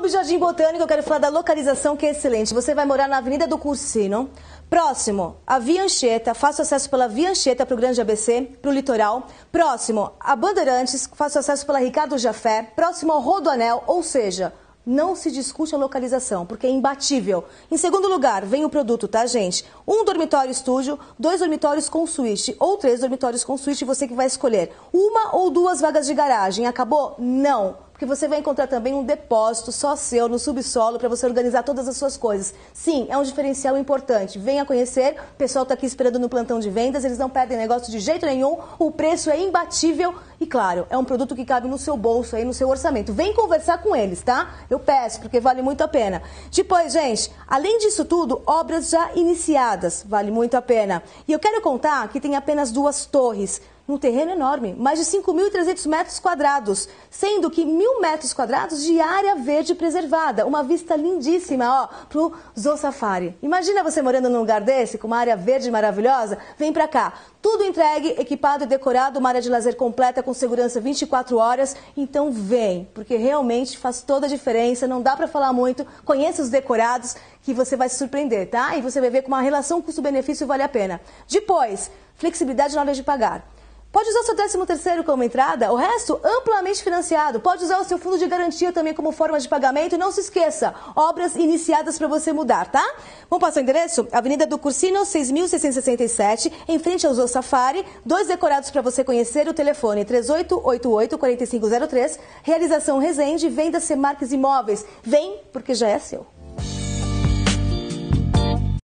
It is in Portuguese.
Clube Jardim Botânico, eu quero falar da localização que é excelente. Você vai morar na Avenida do Cursino, próximo à Via Anchieta, faço acesso pela Via Anchieta para o Grande ABC, para o litoral. Próximo a Bandeirantes, faço acesso pela Ricardo Jafé, próximo ao Rodoanel, ou seja, não se discute a localização, porque é imbatível. Em segundo lugar, vem o produto, tá, gente? Um dormitório estúdio, dois dormitórios com suíte ou três dormitórios com suíte, você que vai escolher. Uma ou duas vagas de garagem. Acabou? Não porque você vai encontrar também um depósito só seu no subsolo para você organizar todas as suas coisas. Sim, é um diferencial importante. Venha conhecer, o pessoal está aqui esperando no plantão de vendas, eles não perdem negócio de jeito nenhum, o preço é imbatível e, claro, é um produto que cabe no seu bolso, aí no seu orçamento. Vem conversar com eles, tá? Eu peço, porque vale muito a pena. Depois, gente, além disso tudo, obras já iniciadas, vale muito a pena. E eu quero contar que tem apenas duas torres num terreno enorme, mais de 5.300 metros quadrados, sendo que mil metros quadrados de área verde preservada, uma vista lindíssima, ó, pro Zoo Safari. Imagina você morando num lugar desse, com uma área verde maravilhosa, vem pra cá. Tudo entregue, equipado e decorado, uma área de lazer completa com segurança 24 horas. Então vem, porque realmente faz toda a diferença, não dá para falar muito. Conheça os decorados que você vai se surpreender, tá? E você vai ver como a relação custo-benefício vale a pena. Depois, flexibilidade na hora de pagar. Pode usar seu 13 terceiro como entrada, o resto amplamente financiado. Pode usar o seu fundo de garantia também como forma de pagamento. E não se esqueça, obras iniciadas para você mudar, tá? Vamos passar o endereço? Avenida do Cursino, 6.667, em frente ao Zoo Safari. Dois decorados para você conhecer. O telefone 3888-4503. Realização Resende, venda Semarques Imóveis. Vem, porque já é seu.